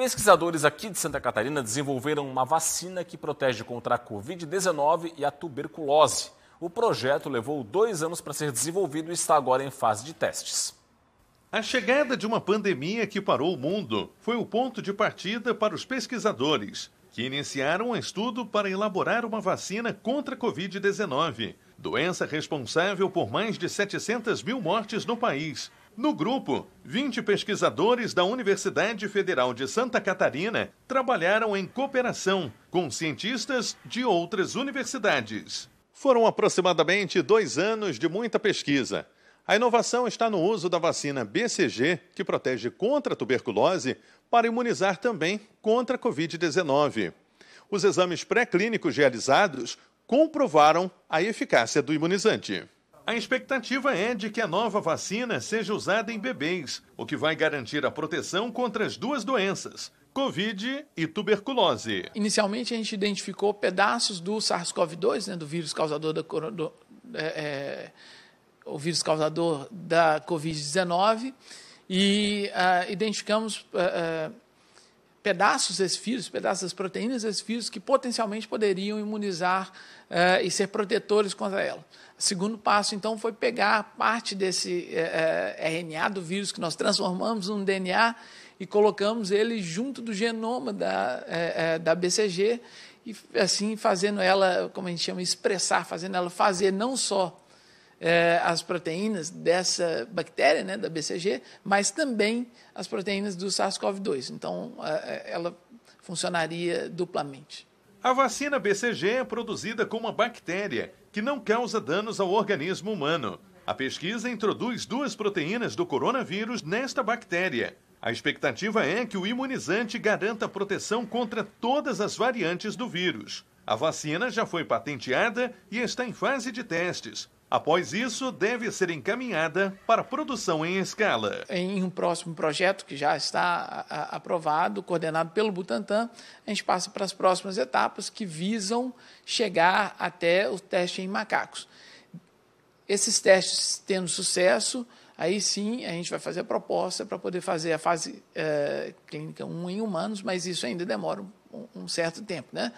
Pesquisadores aqui de Santa Catarina desenvolveram uma vacina que protege contra a Covid-19 e a tuberculose. O projeto levou dois anos para ser desenvolvido e está agora em fase de testes. A chegada de uma pandemia que parou o mundo foi o ponto de partida para os pesquisadores, que iniciaram um estudo para elaborar uma vacina contra a Covid-19, doença responsável por mais de 700 mil mortes no país no grupo, 20 pesquisadores da Universidade Federal de Santa Catarina trabalharam em cooperação com cientistas de outras universidades. Foram aproximadamente dois anos de muita pesquisa. A inovação está no uso da vacina BCG, que protege contra a tuberculose, para imunizar também contra a Covid-19. Os exames pré-clínicos realizados comprovaram a eficácia do imunizante. A expectativa é de que a nova vacina seja usada em bebês, o que vai garantir a proteção contra as duas doenças, Covid e tuberculose. Inicialmente, a gente identificou pedaços do SARS-CoV-2, né, do vírus causador da do, é, é, o vírus causador da Covid-19, e uh, identificamos uh, uh, pedaços desses vírus, pedaços das proteínas desses vírus que potencialmente poderiam imunizar eh, e ser protetores contra ela. O segundo passo, então, foi pegar parte desse eh, eh, RNA do vírus que nós transformamos num DNA e colocamos ele junto do genoma da, da BCG e, assim, fazendo ela, como a gente chama, expressar, fazendo ela fazer não só é, as proteínas dessa bactéria, né, da BCG, mas também as proteínas do SARS-CoV-2. Então, é, é, ela funcionaria duplamente. A vacina BCG é produzida com uma bactéria que não causa danos ao organismo humano. A pesquisa introduz duas proteínas do coronavírus nesta bactéria. A expectativa é que o imunizante garanta proteção contra todas as variantes do vírus. A vacina já foi patenteada e está em fase de testes. Após isso, deve ser encaminhada para produção em escala. Em um próximo projeto que já está aprovado, coordenado pelo Butantan, a gente passa para as próximas etapas que visam chegar até o teste em macacos. Esses testes tendo sucesso, aí sim a gente vai fazer a proposta para poder fazer a fase é, clínica 1 em humanos, mas isso ainda demora um, um certo tempo, né?